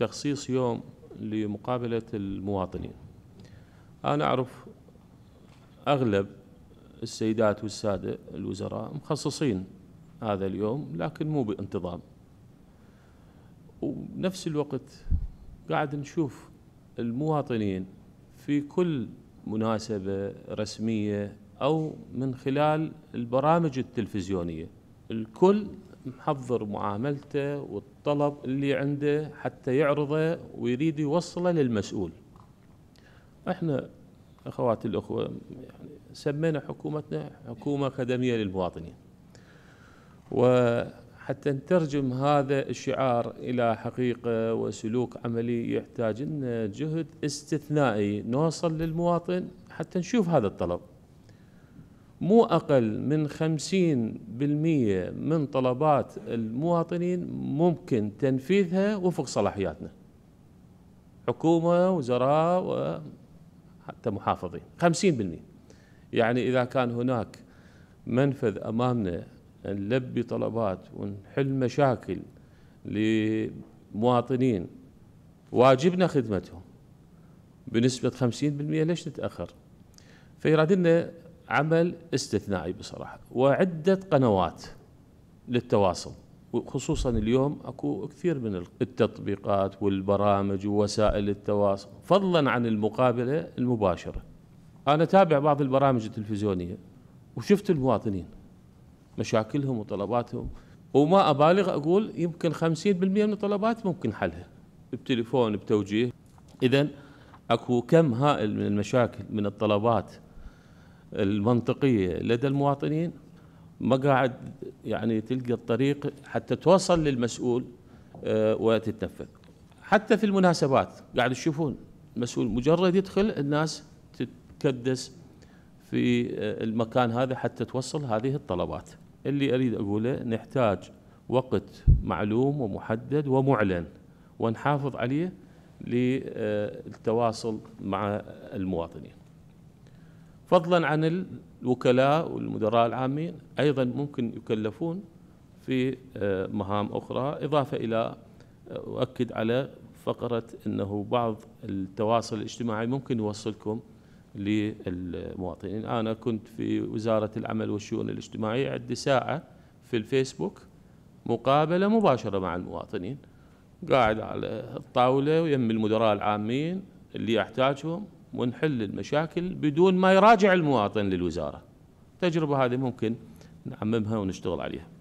تخصيص يوم لمقابلة المواطنين أنا أعرف أغلب السيدات والسادة الوزراء مخصصين هذا اليوم لكن مو بانتظام وبنفس الوقت قاعد نشوف المواطنين في كل مناسبة رسمية أو من خلال البرامج التلفزيونية الكل محضر معاملته والطلب اللي عنده حتى يعرضه ويريد يوصله للمسؤول احنا اخواتي الاخوه يعني سمينا حكومتنا حكومه خدميه للمواطنين وحتى نترجم هذا الشعار الى حقيقه وسلوك عملي يحتاج لنا جهد استثنائي نوصل للمواطن حتى نشوف هذا الطلب مو أقل من 50% من طلبات المواطنين ممكن تنفيذها وفق صلاحياتنا حكومة وزراء وحتى محافظين 50% يعني إذا كان هناك منفذ أمامنا نلبي طلبات ونحل مشاكل لمواطنين واجبنا خدمتهم بنسبة 50% ليش نتأخر فيراد لنا عمل استثنائي بصراحه وعده قنوات للتواصل وخصوصا اليوم اكو كثير من التطبيقات والبرامج ووسائل التواصل فضلا عن المقابله المباشره. انا تابع بعض البرامج التلفزيونيه وشفت المواطنين مشاكلهم وطلباتهم وما ابالغ اقول يمكن 50% من الطلبات ممكن حلها بتليفون بتوجيه اذا اكو كم هائل من المشاكل من الطلبات المنطقيه لدى المواطنين ما قاعد يعني تلقى الطريق حتى توصل للمسؤول آه، وتتنفذ حتى في المناسبات قاعد تشوفون المسؤول مجرد يدخل الناس تتكدس في آه، المكان هذا حتى توصل هذه الطلبات اللي اريد اقوله نحتاج وقت معلوم ومحدد ومعلن ونحافظ عليه للتواصل مع المواطنين فضلا عن الوكلاء والمدراء العامين ايضا ممكن يكلفون في آه، مهام اخرى اضافه الى آه، اؤكد على فقره انه بعض التواصل الاجتماعي ممكن يوصلكم للمواطنين انا كنت في وزاره العمل والشؤون الاجتماعيه عندي ساعه في الفيسبوك مقابله مباشره مع المواطنين قاعد على الطاوله ويم المدراء العامين اللي احتاجهم ونحل المشاكل بدون ما يراجع المواطن للوزارة تجربة هذه ممكن نعممها ونشتغل عليها